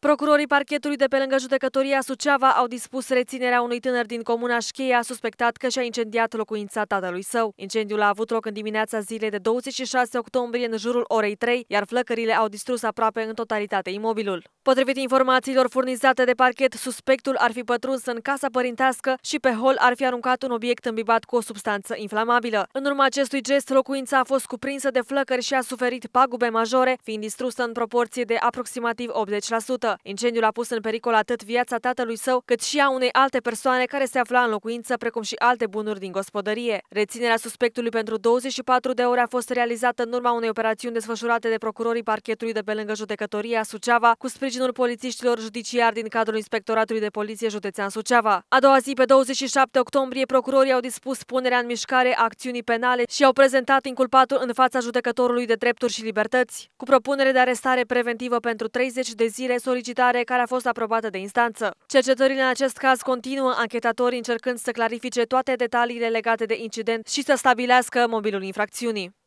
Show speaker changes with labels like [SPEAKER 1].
[SPEAKER 1] Procurorii parchetului de pe lângă judecătoria Suceava au dispus reținerea unui tânăr din comuna Șcheia suspectat că și-a incendiat locuința tatălui său. Incendiul a avut loc în dimineața zilei de 26 octombrie în jurul orei 3, iar flăcările au distrus aproape în totalitate imobilul. Potrivit informațiilor furnizate de parchet, suspectul ar fi pătruns în casa părintească și pe hol ar fi aruncat un obiect îmbibat cu o substanță inflamabilă. În urma acestui gest, locuința a fost cuprinsă de flăcări și a suferit pagube majore, fiind distrusă în proporție de aproximativ 80%. 100. Incendiul a pus în pericol atât viața tatălui său, cât și a unei alte persoane care se afla în locuință, precum și alte bunuri din gospodărie. Reținerea suspectului pentru 24 de ore a fost realizată în urma unei operațiuni desfășurate de procurorii parchetului de pe lângă judecătoria Suceava, cu sprijinul polițiștilor judiciari din cadrul Inspectoratului de Poliție Județean Suceava. A doua zi, pe 27 octombrie, procurorii au dispus punerea în mișcare a acțiunii penale și au prezentat inculpatul în fața judecătorului de drepturi și libertăți, cu propunere de arestare preventivă pentru 30 de zile, solicitare care a fost aprobată de instanță. Cercetările în acest caz continuă, anchetatorii încercând să clarifice toate detaliile legate de incident și să stabilească mobilul infracțiunii.